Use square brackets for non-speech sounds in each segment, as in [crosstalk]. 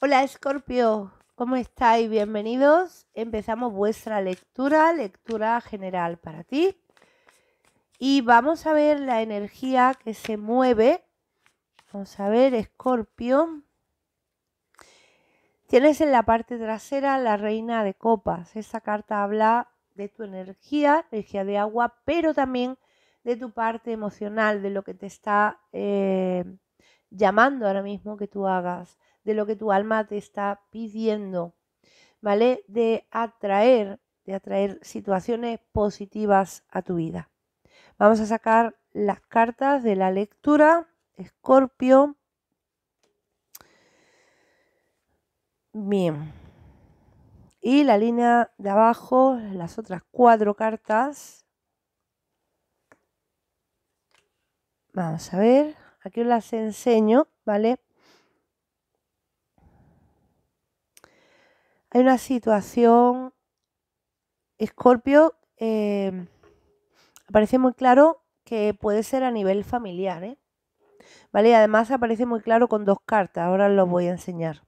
Hola Escorpio, ¿cómo estáis? Bienvenidos. Empezamos vuestra lectura, lectura general para ti. Y vamos a ver la energía que se mueve. Vamos a ver, Escorpio. Tienes en la parte trasera la reina de copas. Esta carta habla de tu energía, energía de agua, pero también de tu parte emocional, de lo que te está eh, llamando ahora mismo que tú hagas de lo que tu alma te está pidiendo, ¿vale? De atraer, de atraer situaciones positivas a tu vida. Vamos a sacar las cartas de la lectura, Escorpio. Bien. Y la línea de abajo, las otras cuatro cartas. Vamos a ver, aquí os las enseño, ¿vale? Hay una situación, Escorpio, em, aparece muy claro que puede ser a nivel familiar, ¿eh? ¿Vale? además aparece muy claro con dos cartas, ahora los voy a enseñar.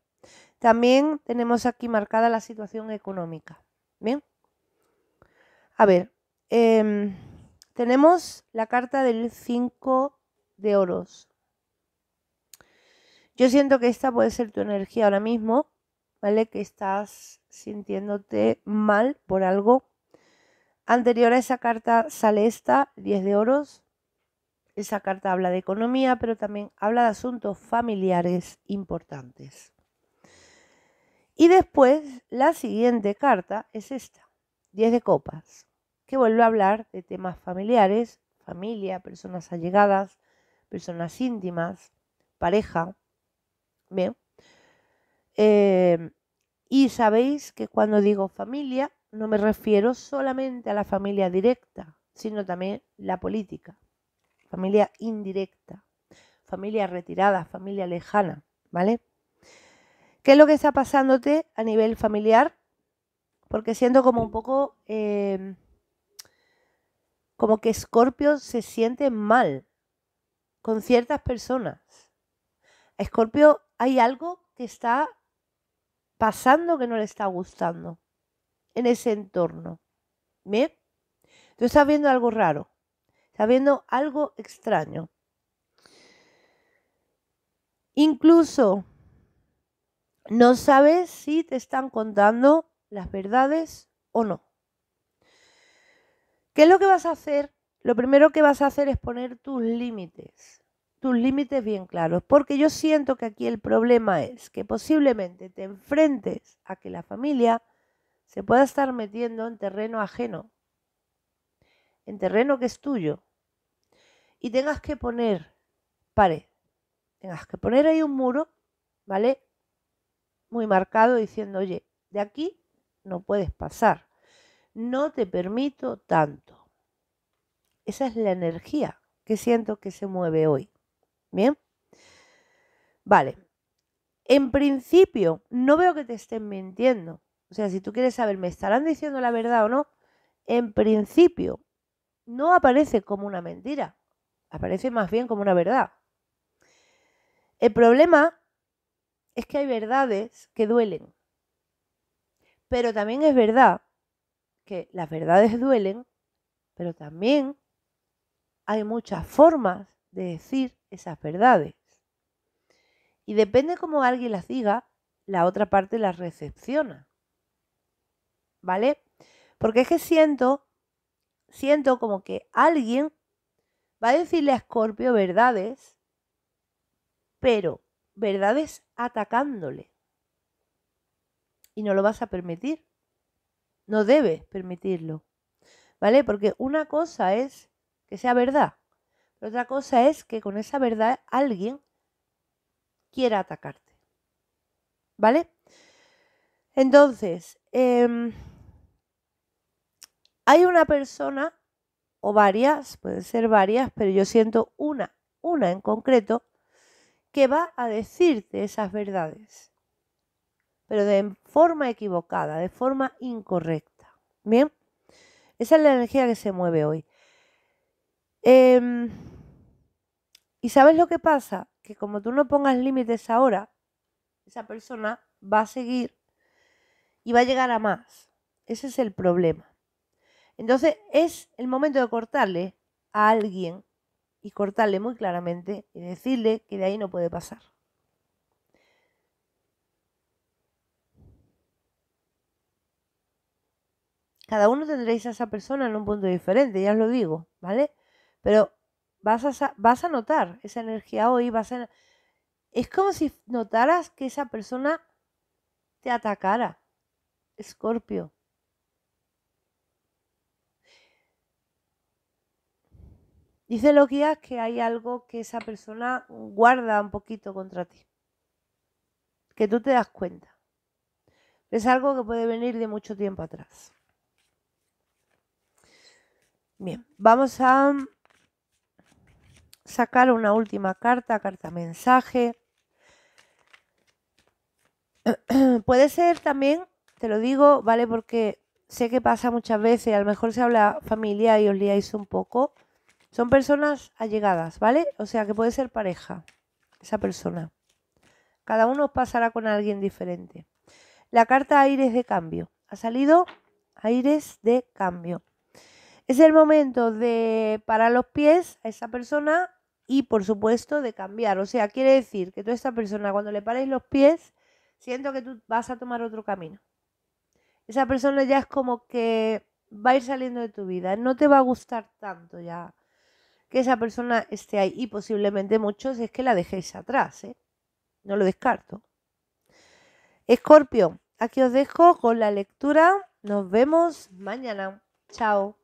También tenemos aquí marcada la situación económica, ¿bien? A ver, em, tenemos la carta del 5 de oros. Yo siento que esta puede ser tu energía ahora mismo, ¿vale? Que estás sintiéndote mal por algo. Anterior a esa carta sale esta, 10 de oros. Esa carta habla de economía, pero también habla de asuntos familiares importantes. Y después, la siguiente carta es esta, 10 de copas, que vuelve a hablar de temas familiares, familia, personas allegadas, personas íntimas, pareja. Bien. Em, y sabéis que cuando digo familia no me refiero solamente a la familia directa, sino también la política, familia indirecta, familia retirada, familia lejana, ¿vale? ¿Qué es lo que está pasándote a nivel familiar? Porque siento como un poco, em, como que Scorpio se siente mal con ciertas personas. A Scorpio hay algo que está pasando que no le está gustando en ese entorno. ¿Bien? Tú estás viendo algo raro, estás viendo algo extraño. Incluso no sabes si te están contando las verdades o no. ¿Qué es lo que vas a hacer? Lo primero que vas a hacer es poner tus límites tus límites bien claros, porque yo siento que aquí el problema es que posiblemente te enfrentes a que la familia se pueda estar metiendo en terreno ajeno, en terreno que es tuyo, y tengas que poner pared, tengas que poner ahí un muro, ¿vale? Muy marcado diciendo, oye, de aquí no puedes pasar, no te permito tanto. Esa es la energía que siento que se mueve hoy. Bien. Vale. En principio, no veo que te estén mintiendo. O sea, si tú quieres saber, ¿me estarán diciendo la verdad o no? En principio, no aparece como una mentira. Aparece más bien como una verdad. El problema es que hay verdades que duelen. Pero también es verdad que las verdades duelen, pero también hay muchas formas de decir esas verdades. Y depende cómo alguien las diga, la otra parte las recepciona. ¿Vale? Porque es que siento, siento como que alguien va a decirle a Scorpio verdades, pero verdades atacándole. Y no lo vas a permitir. No debes permitirlo. ¿Vale? Porque una cosa es que sea verdad otra cosa es que con esa verdad alguien quiera atacarte. ¿Vale? Entonces, em, hay una persona, o varias, pueden ser varias, pero yo siento una, una en concreto, que va a decirte esas verdades, pero de forma equivocada, de forma incorrecta. ¿Bien? Esa es la energía que se mueve hoy. Em, ¿Y sabes lo que pasa? Que como tú no pongas límites ahora, esa persona va a seguir y va a llegar a más. Ese es el problema. Entonces es el momento de cortarle a alguien y cortarle muy claramente y decirle que de ahí no puede pasar. Cada uno tendréis a esa persona en un punto diferente, ya os lo digo, ¿vale? pero vas a, vas a notar esa energía hoy, a... Es como si notaras que esa persona te atacara, Escorpio. Dice es que hay algo que esa persona guarda un poquito contra ti, que tú te das cuenta. Es algo que puede venir de mucho tiempo atrás. Bien, vamos a sacar una última carta, carta mensaje. [clears throat] Puede ser también, te lo digo, ¿vale? Porque sé que pasa muchas veces, a lo mejor se habla familia y os liáis un poco. Son personas allegadas, ¿vale? O sea que puede ser pareja, esa persona. Cada uno pasará con alguien diferente. La carta Aires de cambio. Ha salido Aires de cambio. Es el momento de parar los pies a esa persona y por supuesto de cambiar. O sea, quiere decir que tú esta persona cuando le paréis los pies, siento que tú vas a tomar otro camino. Esa persona ya es como que va a ir saliendo de tu vida. No te va a gustar tanto ya que esa persona esté ahí y posiblemente muchos es que la dejéis atrás. ¿eh? No lo descarto. Escorpio, aquí os dejo con la lectura. Nos vemos mañana. Chao.